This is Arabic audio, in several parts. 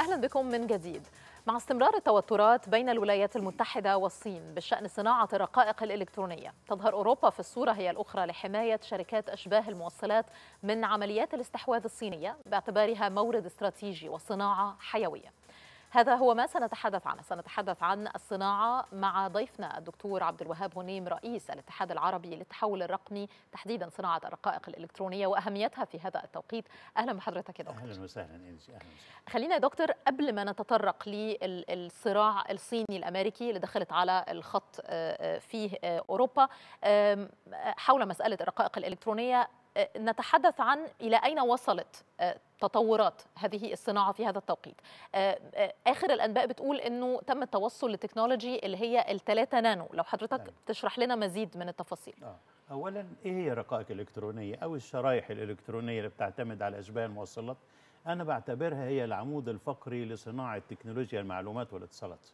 أهلا بكم من جديد مع استمرار التوترات بين الولايات المتحدة والصين بشأن صناعة الرقائق الإلكترونية تظهر أوروبا في الصورة هي الأخرى لحماية شركات أشباه الموصلات من عمليات الاستحواذ الصينية باعتبارها مورد استراتيجي وصناعة حيوية هذا هو ما سنتحدث عنه سنتحدث عن الصناعة مع ضيفنا الدكتور عبد الوهاب هنيم رئيس الاتحاد العربي للتحول الرقمي تحديدا صناعة الرقائق الإلكترونية وأهميتها في هذا التوقيت أهلا بحضرتك يا دكتور أهلا وسهلا إنجي أهلا وسهلا. خلينا يا دكتور قبل ما نتطرق للصراع الصيني الأمريكي اللي دخلت على الخط آه، آه، فيه آه، أوروبا حول مسألة الرقائق الإلكترونية آه، نتحدث عن إلى أين وصلت آه، تطورات هذه الصناعه في هذا التوقيت آه، اخر الانباء بتقول انه تم التوصل لتكنولوجي اللي هي الثلاثة نانو لو حضرتك نعم. تشرح لنا مزيد من التفاصيل آه. اولا ايه هي الرقائق الالكترونيه او الشرايح الالكترونيه اللي بتعتمد على اشباه الموصلات انا بعتبرها هي العمود الفقري لصناعه تكنولوجيا المعلومات والاتصالات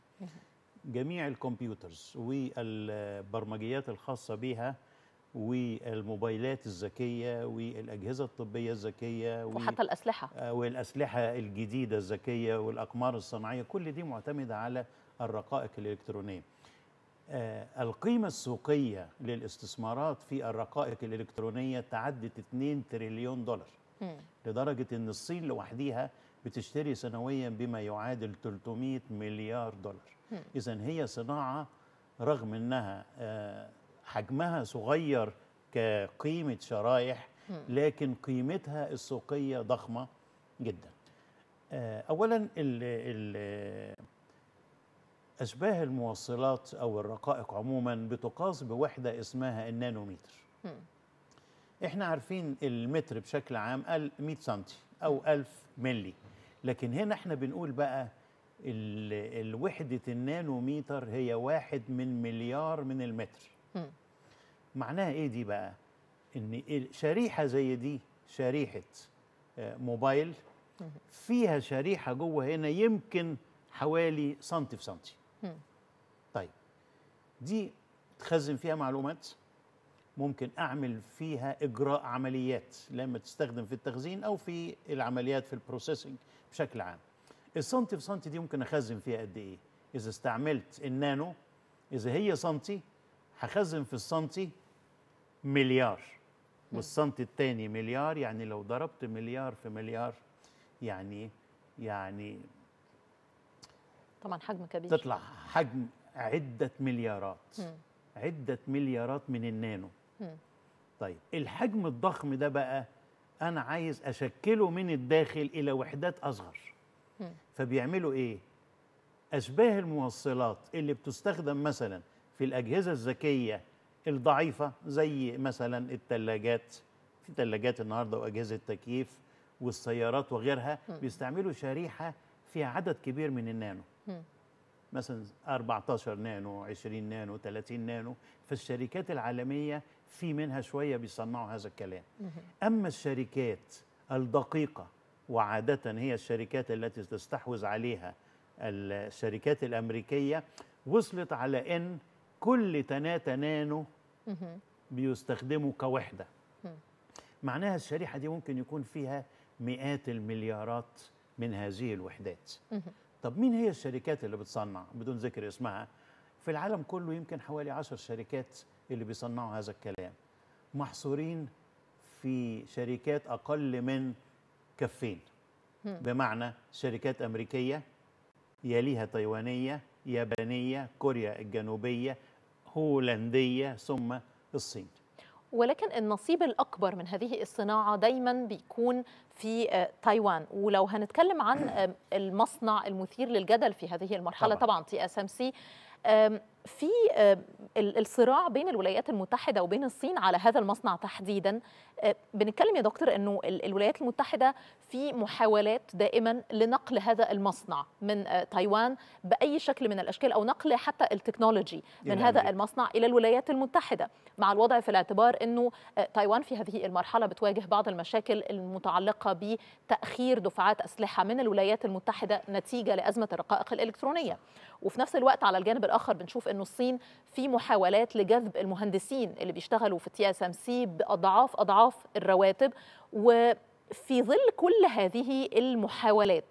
جميع الكمبيوترز والبرمجيات الخاصه بها والموبايلات الذكيه والاجهزه الطبيه الذكيه وحتى الاسلحه آه، والاسلحه الجديده الذكيه والاقمار الصناعيه كل دي معتمده على الرقائق الالكترونيه آه، القيمة السوقية للاستثمارات في الرقائق الإلكترونية تعدت 2 تريليون دولار لدرجة أن الصين لوحديها بتشتري سنويا بما يعادل 300 مليار دولار إذا هي صناعة رغم أنها آه، حجمها صغير كقيمة شرايح لكن قيمتها السوقية ضخمة جدا آه، أولا الـ الـ أشباه الموصلات أو الرقائق عموما بتقاس بوحدة اسمها النانومتر احنا عارفين المتر بشكل عام 100 سنتي أو 1000 ملي لكن هنا احنا بنقول بقى الوحدة النانوميتر هي واحد من مليار من المتر معناها ايه دي بقى ان إيه شريحه زي دي شريحه آه، موبايل فيها شريحه جوه هنا يمكن حوالي سنتي في سنتي طيب دي تخزن فيها معلومات ممكن اعمل فيها اجراء عمليات لما تستخدم في التخزين او في العمليات في البروسيسنج بشكل عام السنتي في سنتي دي ممكن اخزن فيها قد ايه اذا استعملت النانو اذا هي سنتي هخزن في السنتي مليار والسنتي الثاني مليار يعني لو ضربت مليار في مليار يعني يعني طبعا حجم كبير تطلع حجم عدة مليارات م. عدة مليارات من النانو م. طيب الحجم الضخم ده بقى أنا عايز أشكله من الداخل إلى وحدات أصغر م. فبيعملوا إيه؟ أشباه الموصلات اللي بتستخدم مثلا في الأجهزة الذكية الضعيفة زي مثلا الثلاجات في ثلاجات النهارده وأجهزة تكييف والسيارات وغيرها بيستعملوا شريحة فيها عدد كبير من النانو مثلا 14 نانو 20 نانو 30 نانو فالشركات العالمية في منها شوية بيصنعوا هذا الكلام أما الشركات الدقيقة وعادة هي الشركات التي تستحوذ عليها الشركات الأمريكية وصلت على أن كل تناتا نانو بيستخدموا كوحدة معناها الشريحة دي ممكن يكون فيها مئات المليارات من هذه الوحدات طب مين هي الشركات اللي بتصنع بدون ذكر اسمها في العالم كله يمكن حوالي عشر شركات اللي بيصنعوا هذا الكلام محصورين في شركات أقل من كفين بمعنى شركات أمريكية يليها تايوانية يابانية كوريا الجنوبية هولندية ثم الصين ولكن النصيب الأكبر من هذه الصناعة دايما بيكون في آه، تايوان ولو هنتكلم عن المصنع المثير للجدل في هذه المرحلة طبعا, طبعاً تي اس ام سي في آه، الصراع بين الولايات المتحده وبين الصين على هذا المصنع تحديدا آه، بنتكلم يا دكتور انه الولايات المتحده في محاولات دائما لنقل هذا المصنع من آه، تايوان باي شكل من الاشكال او نقل حتى التكنولوجي من هذا المصنع الى الولايات المتحده مع الوضع في الاعتبار انه تايوان في هذه المرحله بتواجه بعض المشاكل المتعلقه بتاخير دفعات اسلحه من الولايات المتحده نتيجه لازمه الرقائق الالكترونيه وفي نفس الوقت على الجانب الاخر بنشوف انه الصين في محاولات لجذب المهندسين اللي بيشتغلوا في تي اس ام سي باضعاف اضعاف الرواتب وفي ظل كل هذه المحاولات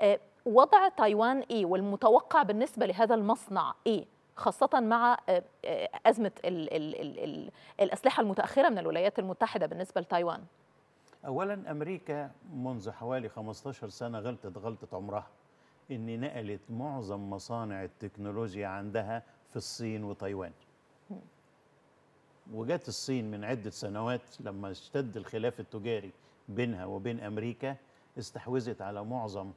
آه، وضع تايوان ايه والمتوقع بالنسبه لهذا المصنع ايه خاصة مع آه، آه، أزمة الـ الـ الـ الـ الأسلحة المتأخرة من الولايات المتحدة بالنسبة لتايوان أولا أمريكا منذ حوالي 15 سنة غلطت غلطة عمرها إن نقلت معظم مصانع التكنولوجيا عندها في الصين وتايوان وجات الصين من عدة سنوات لما اشتد الخلاف التجاري بينها وبين أمريكا استحوذت على معظم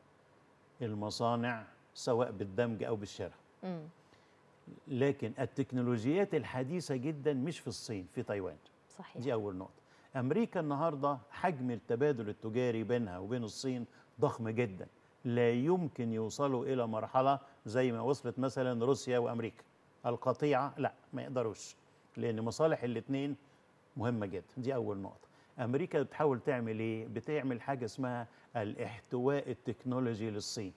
المصانع سواء بالدمج أو بالشراء لكن التكنولوجيات الحديثة جدا مش في الصين في تايوان صحيح. دي أول نقطة أمريكا النهاردة حجم التبادل التجاري بينها وبين الصين ضخم جدا لا يمكن يوصلوا إلى مرحلة زي ما وصلت مثلا روسيا وأمريكا القطيعه لا ما يقدروش لان مصالح الاثنين مهمه جدا دي اول نقطه امريكا بتحاول تعمل ايه بتعمل حاجه اسمها الاحتواء التكنولوجي للصين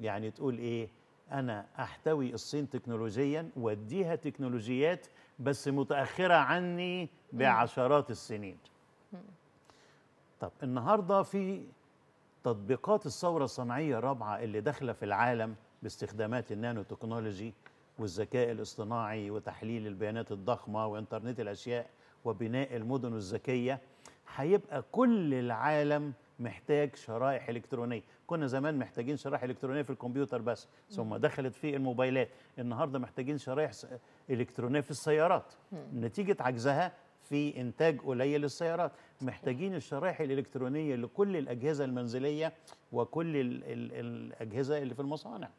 يعني تقول ايه انا احتوي الصين تكنولوجيا واديها تكنولوجيات بس متاخره عني بعشرات السنين طب النهارده في تطبيقات الثوره الصناعيه الرابعه اللي داخله في العالم باستخدامات النانو تكنولوجي والذكاء الاصطناعي وتحليل البيانات الضخمه وانترنت الاشياء وبناء المدن الذكيه هيبقى كل العالم محتاج شرائح الكترونيه كنا زمان محتاجين شرائح الكترونيه في الكمبيوتر بس ثم دخلت في الموبايلات النهارده محتاجين شرائح الكترونيه في السيارات نتيجه عجزها في انتاج قليل للسيارات محتاجين الشرائح الالكترونيه لكل الاجهزه المنزليه وكل الاجهزه اللي في المصانع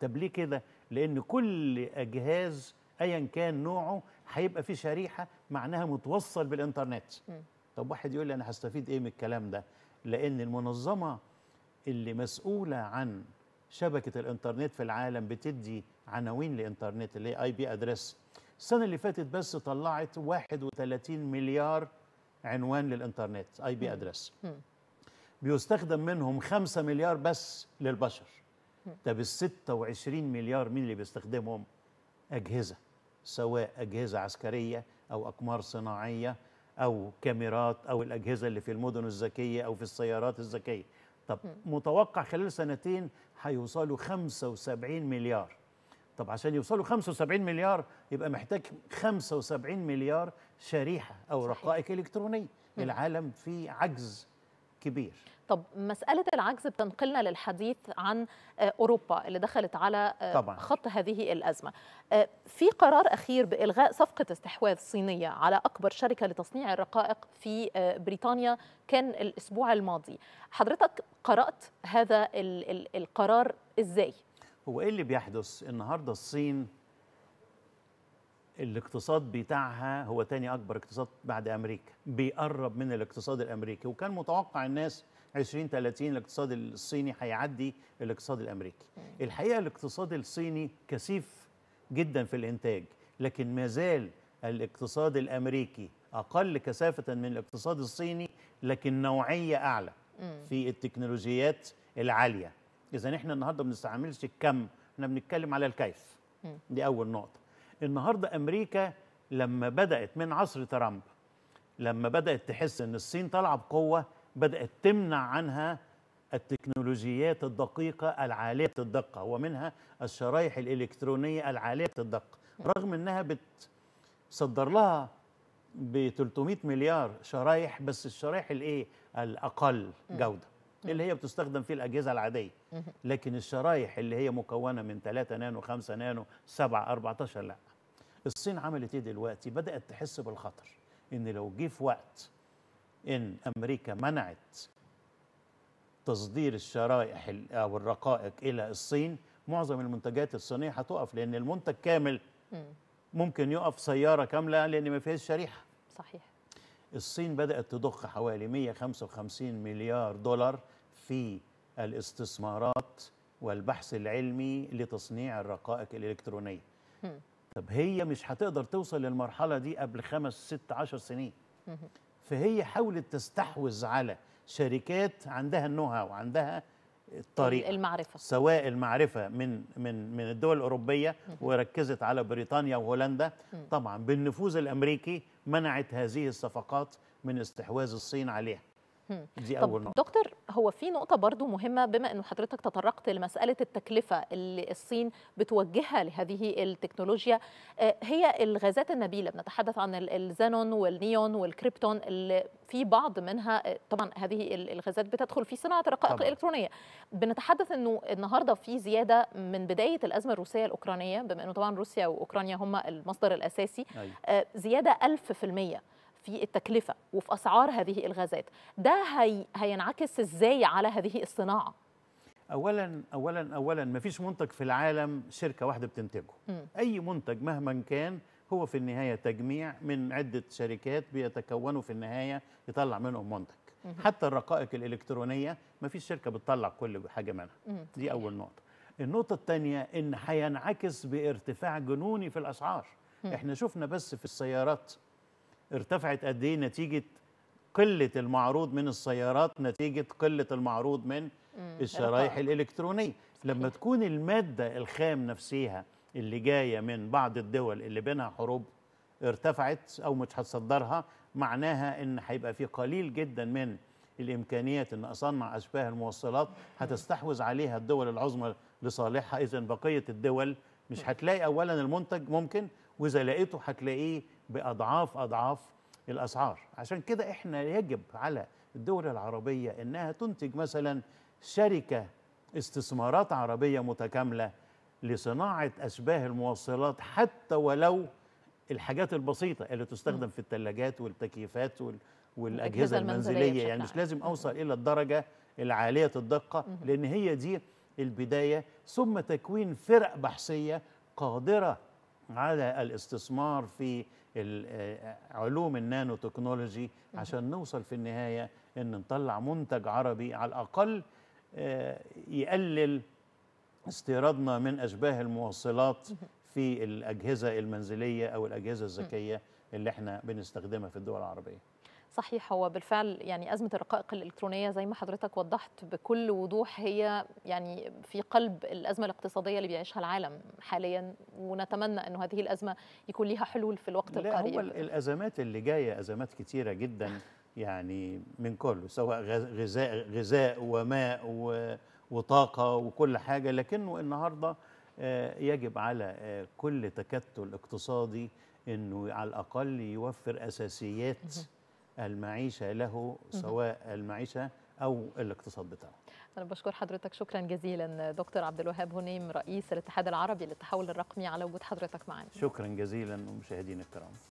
طب ليه كده لان كل جهاز ايا كان نوعه هيبقى فيه شريحه معناها متوصل بالانترنت م. طب واحد يقول لي انا هستفيد ايه من الكلام ده لان المنظمه اللي مسؤوله عن شبكه الانترنت في العالم بتدي عناوين للانترنت اللي هي اي بي ادريس السنه اللي فاتت بس طلعت 31 مليار عنوان للانترنت اي بي ادريس بيستخدم منهم 5 مليار بس للبشر طب ال 26 مليار مين اللي بيستخدمهم؟ اجهزه سواء اجهزه عسكريه او اقمار صناعيه او كاميرات او الاجهزه اللي في المدن الذكيه او في السيارات الذكيه طب متوقع خلال سنتين هيوصلوا 75 مليار طب عشان يوصلوا 75 مليار يبقى محتاج 75 مليار شريحه او رقائق الكترونيه العالم فيه عجز كبير طب مسألة العجز بتنقلنا للحديث عن آه، أوروبا اللي دخلت على آه، طبعا. خط هذه الأزمة آه، في قرار أخير بإلغاء صفقة استحواذ صينية على أكبر شركة لتصنيع الرقائق في بريطانيا كان الأسبوع الماضي حضرتك قرأت هذا القرار إزاي؟ هو إيه اللي بيحدث؟ النهاردة الصين الاقتصاد بتاعها هو تاني أكبر اقتصاد بعد أمريكا بيقرب من الاقتصاد الأمريكي وكان متوقع الناس 20 30 الاقتصاد الصيني هيعدي الاقتصاد الأمريكي الحقيقة الاقتصاد الصيني كثيف جدا في الإنتاج لكن ما زال الاقتصاد الأمريكي أقل كثافة من الاقتصاد الصيني لكن نوعية أعلى في التكنولوجيات العالية إذا إحنا النهاردة ما بنستعملش الكم احنا بنتكلم على الكيف دي أول نقطة النهارده امريكا لما بدات من عصر ترامب لما بدات تحس ان الصين طالعه بقوه بدات تمنع عنها التكنولوجيات الدقيقه العاليه الدقه ومنها الشرايح الالكترونيه العاليه الدقه رغم انها بتصدر لها ب 300 مليار شرايح بس الشرايح الايه الاقل جوده اللي هي بتستخدم في الاجهزه العاديه لكن الشرايح اللي هي مكونه من 3 نانو 5 نانو 7 14 لا الصين عملت ايه دلوقتي بدات تحس بالخطر ان لو جه في وقت ان امريكا منعت تصدير الشرائح او الرقائق الى الصين معظم المنتجات الصينيه هتقف لان المنتج كامل ممكن يقف سياره كامله لان ما فيهاش شريحه صحيح الصين بدات تضخ حوالي 155 مليار دولار في الاستثمارات والبحث العلمي لتصنيع الرقائق الالكترونيه طب هي مش هتقدر توصل للمرحله دي قبل خمس ست عشر سنين فهي حاولت تستحوذ على شركات عندها النوها وعندها الطريقه المعرفه سواء المعرفه من من من الدول الاوروبيه وركزت على بريطانيا وهولندا طبعا بالنفوذ الامريكي منعت هذه الصفقات من استحواذ الصين عليها دي طب أول نقطة. دكتور هو في نقطة برضو مهمة بما أنه حضرتك تطرقت لمسألة التكلفة اللي الصين بتوجهها لهذه التكنولوجيا آه، هي الغازات النبيلة بنتحدث عن الزانون والنيون والكريبتون اللي في بعض منها آه، طبعا هذه الغازات بتدخل في صناعة الرقائق طبعا. الإلكترونية بنتحدث أنه النهاردة في زيادة من بداية الأزمة الروسية الأوكرانية بما أنه طبعا روسيا وأوكرانيا هم المصدر الأساسي أيوه. آه، زيادة 1000% في التكلفه وفي اسعار هذه الغازات ده هي هينعكس ازاي على هذه الصناعه اولا اولا اولا ما فيش منتج في العالم شركه واحده بتنتجه م. اي منتج مهما كان هو في النهايه تجميع من عده شركات بيتكونوا في النهايه يطلع منهم منتج م. حتى الرقائق الالكترونيه ما فيش شركه بتطلع كل حاجه منها م. دي اول نقطه النقطه الثانيه ان هينعكس بارتفاع جنوني في الاسعار م. احنا شفنا بس في السيارات ارتفعت قد ايه نتيجه قله المعروض من السيارات نتيجه قله المعروض من الشرايح الالكترونيه لما تكون الماده الخام نفسها اللي جايه من بعض الدول اللي بينها حروب ارتفعت او مش هتصدرها معناها ان هيبقى في قليل جدا من الامكانيات ان اصنع اشباه الموصلات هتستحوذ عليها الدول العظمى لصالحها اذا بقيه الدول مش هتلاقي اولا المنتج ممكن واذا لقيته هتلاقيه باضعاف اضعاف الاسعار عشان كده احنا يجب على الدول العربيه انها تنتج مثلا شركه استثمارات عربيه متكامله لصناعه اشباه الموصلات حتى ولو الحاجات البسيطه اللي تستخدم في الثلاجات والتكييفات والاجهزه المنزليه يعني مش لازم اوصل الى الدرجه العاليه الدقه لان هي دي البدايه ثم تكوين فرق بحثيه قادره على الاستثمار في آه، علوم النانو تكنولوجي عشان نوصل في النهاية أن نطلع منتج عربي على الأقل آه، يقلل استيرادنا من أشباه الموصلات في الأجهزة المنزلية أو الأجهزة الذكية اللي احنا بنستخدمها في الدول العربية صحيح هو بالفعل يعني أزمة الرقائق الإلكترونية زي ما حضرتك وضحت بكل وضوح هي يعني في قلب الأزمة الاقتصادية اللي بيعيشها العالم حاليا ونتمنى أن هذه الأزمة يكون لها حلول في الوقت لا القريب هو الأزمات اللي جاية أزمات كثيرة جدا يعني من كله سواء غذاء غذاء وماء وطاقة وكل حاجة لكنه النهارده آه، يجب على آه، كل تكتل اقتصادي انه على الاقل يوفر اساسيات المعيشة له سواء المعيشة أو الاقتصاد بتاعه أنا بشكر حضرتك شكرا جزيلا دكتور عبد الوهاب هنيم رئيس الاتحاد العربي للتحول الرقمي على وجود حضرتك معنا شكرا جزيلا مشاهدينا الكرام